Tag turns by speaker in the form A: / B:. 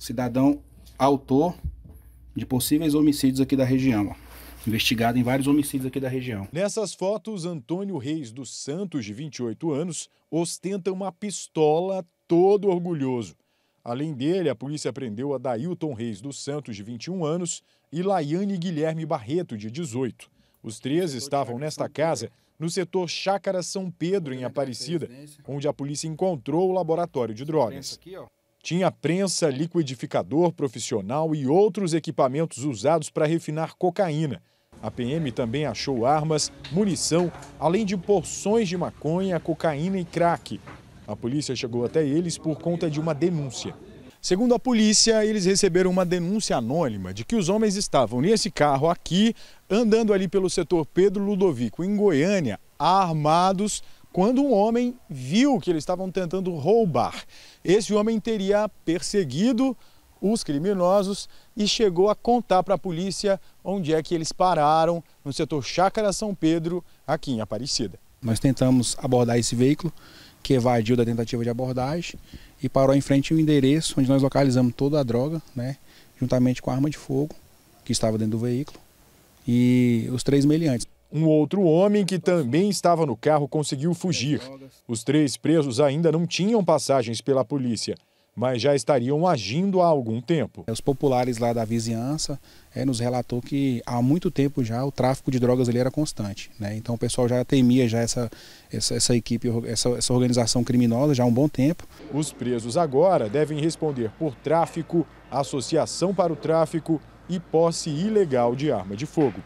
A: cidadão autor de possíveis homicídios aqui da região. Ó investigado em vários homicídios aqui da região.
B: Nessas fotos, Antônio Reis dos Santos, de 28 anos, ostenta uma pistola todo orgulhoso. Além dele, a polícia prendeu a Dailton Reis dos Santos, de 21 anos, e Laiane Guilherme Barreto, de 18. Os três estavam nesta casa, no setor Chácara São Pedro, em Aparecida, onde a polícia encontrou o laboratório de drogas. Tinha prensa, liquidificador profissional e outros equipamentos usados para refinar cocaína. A PM também achou armas, munição, além de porções de maconha, cocaína e crack. A polícia chegou até eles por conta de uma denúncia. Segundo a polícia, eles receberam uma denúncia anônima de que os homens estavam nesse carro aqui, andando ali pelo setor Pedro Ludovico, em Goiânia, armados quando um homem viu que eles estavam tentando roubar. Esse homem teria perseguido os criminosos e chegou a contar para a polícia onde é que eles pararam no setor Chácara São Pedro, aqui em Aparecida.
A: Nós tentamos abordar esse veículo que evadiu da tentativa de abordagem e parou em frente ao endereço onde nós localizamos toda a droga, né, juntamente com a arma de fogo que estava dentro do veículo e
B: os três meliantes. Um outro homem que também estava no carro conseguiu fugir. Os três presos ainda não tinham passagens pela polícia, mas já estariam agindo há algum tempo. Os populares lá da vizinhança é, nos relatou que há muito tempo já
A: o tráfico de drogas ali era constante. Né? Então o pessoal já temia já essa, essa, essa equipe, essa, essa organização criminosa já há um bom tempo.
B: Os presos agora devem responder por tráfico, associação para o tráfico e posse ilegal de arma de fogo.